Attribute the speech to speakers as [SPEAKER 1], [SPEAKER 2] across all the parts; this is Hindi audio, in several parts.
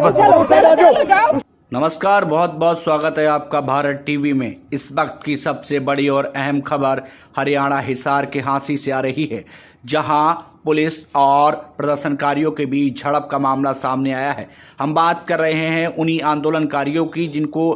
[SPEAKER 1] बस बस, नमस्कार बहुत बहुत स्वागत है आपका भारत टीवी में इस वक्त की सबसे बड़ी और अहम खबर हरियाणा हिसार के हांसी से आ रही है जहां पुलिस और प्रदर्शनकारियों के बीच झड़प का मामला सामने आया है हम बात कर रहे हैं उन्हीं आंदोलनकारियों की जिनको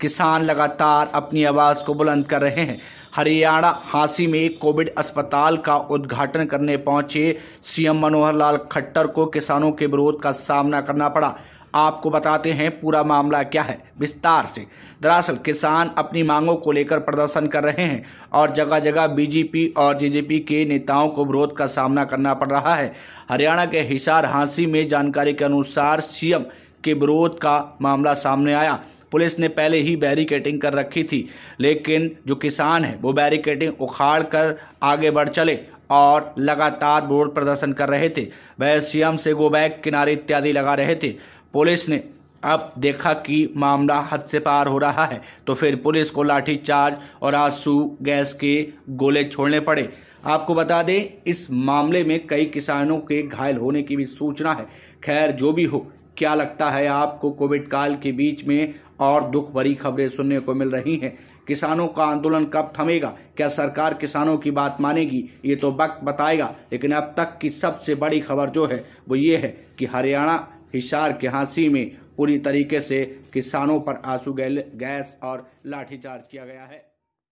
[SPEAKER 1] किसान लगातार अपनी आवाज़ को बुलंद कर रहे हैं हरियाणा हांसी में कोविड अस्पताल का उद्घाटन करने पहुंचे सीएम मनोहर लाल खट्टर को किसानों के विरोध का सामना करना पड़ा आपको बताते हैं पूरा मामला क्या है विस्तार से दरअसल किसान अपनी मांगों को लेकर प्रदर्शन कर रहे हैं और जगह जगह बीजेपी और जेजेपी के नेताओं को विरोध का सामना करना पड़ रहा है हरियाणा के हिसार हांसी में जानकारी के अनुसार सीएम के विरोध का मामला सामने आया पुलिस ने पहले ही बैरिकेटिंग कर रखी थी लेकिन जो किसान है वो बैरिकेटिंग उखाड़ कर आगे बढ़ चले और लगातार विरोध प्रदर्शन कर रहे थे वह सीएम से गो बैक किनारे इत्यादि लगा रहे थे पुलिस ने अब देखा कि मामला हद से पार हो रहा है तो फिर पुलिस को लाठीचार्ज और आंसू गैस के गोले छोड़ने पड़े आपको बता दें इस मामले में कई किसानों के घायल होने की भी सूचना है खैर जो भी हो क्या लगता है आपको कोविड काल के बीच में और दुख भरी खबरें सुनने को मिल रही हैं किसानों का आंदोलन कब थमेगा क्या सरकार किसानों की बात मानेगी ये तो वक्त बताएगा लेकिन अब तक की सबसे बड़ी खबर जो है वो ये है कि हरियाणा हिसार के हांसी में पूरी तरीके से किसानों पर आंसू गैस और लाठीचार्ज किया गया है